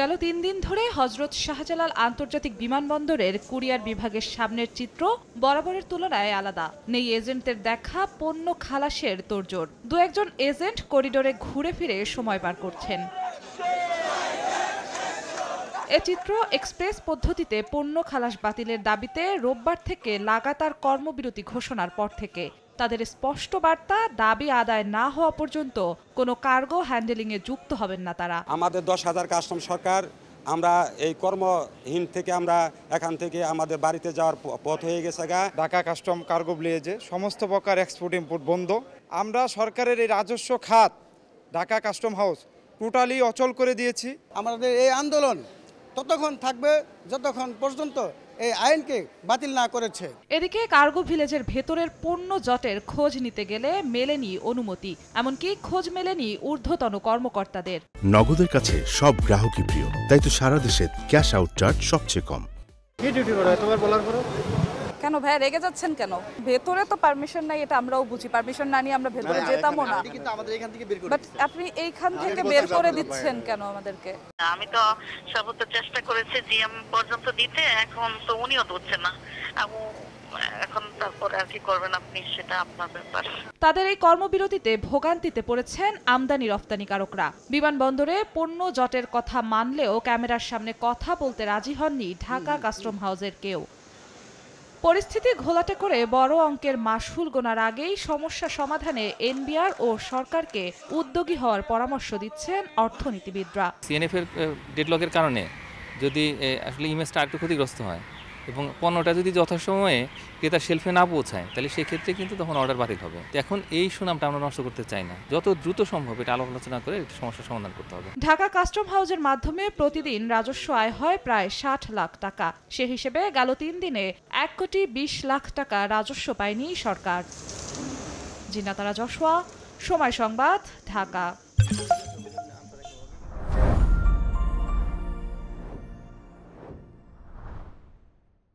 গেল তিন দিন ধরে হজরত শাহজালাল আন্তর্জাতিক বিমানবন্দরের কুরিয়ার বিভাগের সামনের চিত্র বরাবরের তুলনায় আলাদা নেই এজেন্টদের দেখা পণ্য খালাসের তোড়জোড় দু একজন এজেন্ট করিডোরে ঘুরে ফিরে সময় পার করছেন এ চিত্র এক্সপ্রেস পদ্ধতিতে পণ্য খালাস বাতিলের দাবিতে রোববার থেকে লাগাতার কর্মবিরতি ঘোষণার পর থেকে তাদের স্পষ্ট বার্তা দাবি আদায় না হওয়া পর্যন্ত কোনো কার্গো হ্যান্ডেলিংয়ে যুক্ত হবেন না তারা আমাদের দশ হাজার কাস্টম সরকার আমরা এই কর্মহীন থেকে আমরা এখান থেকে আমাদের বাড়িতে যাওয়ার পথ হয়ে গেছে গা ঢাকা কাস্টম কার্গো ব্লেজে সমস্ত প্রকার এক্সপোর্ট ইম্পোর্ট বন্ধ আমরা সরকারের এই রাজস্ব খাত ঢাকা কাস্টম হাউস টোটালি অচল করে দিয়েছি আমাদের এই আন্দোলন ততক্ষণ থাকবে যতক্ষণ পর্যন্ত এই আইনকে বাতিল না করেছে এদিকে কার্গো ভিলেজের ভেতরের পণ্য জটের খোঁজ নিতে গেলে মেলেনি অনুমতি এমনকি খোঁজ মেলেনি ঊর্ধ্বতন কর্মকর্তাদের নগদের কাছে সব গ্রাহকই প্রিয় তাই তো সারা দেশে ক্যাশ আউট চার্জ সবচেয়ে কম কি ডিউটি করো তোমার বলার পরে কেন ভাই রেগে যাচ্ছেন কেন ভেতরে তো পারমিশন নাই এটা আমরাও বুঝি পারমিশন না নিয়ে আমরা ভেতরে মানে যেতাম না বাট আপনি এইখান থেকে বের করে দিচ্ছেন কেন আমাদেরকে আমি তো সর্বোচ্চ চেষ্টা করেছি জিএম পর্যন্ত দিতে এখন তো উনিও ধরছে না এখন তারপরে আর কি করবেন আপনি সেটা আপনার ব্যাপার তাদের এই কর্মবিরতিতে ভোগান্তিতে পড়েছেন আমদানি রপ্তানিকারকরা বিমানবন্দরে পণ্য জটের কথা মানলেও ক্যামেরার সামনে কথা বলতে রাজি হননি ঢাকা কাস্টম হাউসের কেউ পরিস্থিতি ঘোলাটে করে বড় অঙ্কের মাসুল গোনার আগেই সমস্যা সমাধানে এনবিআর ও সরকারকে উদ্যোগী হওয়ার পরামর্শ দিচ্ছেন অর্থনীতিবিদরা সিএনএফ এর ডেডলকের কারণে যদি আসলে ইমেজটা আরেকটু ক্ষতিগ্রস্ত হয় এবং পণ্যটা যদি যথাসময়ে ক্রেতা শেলফে না পৌঁছায় তাহলে সেক্ষেত্রে কিন্তু তখন অর্ডার বাতিল হবে এখন এই সুনামটা আমরা নষ্ট করতে চাই না যত দ্রুত সম্ভব এটা আলোচনা করে সমস্যার সমাধান করতে হবে ঢাকা কাস্টম হাউজের মাধ্যমে প্রতিদিন রাজস্ব আয় হয় প্রায় ষাট লাখ টাকা সে হিসেবে গেল তিন দিনে এক কোটি বিশ লাখ টাকা রাজস্ব পায়নি সরকার জিনাতারা জশোয়া সময় সংবাদ ঢাকা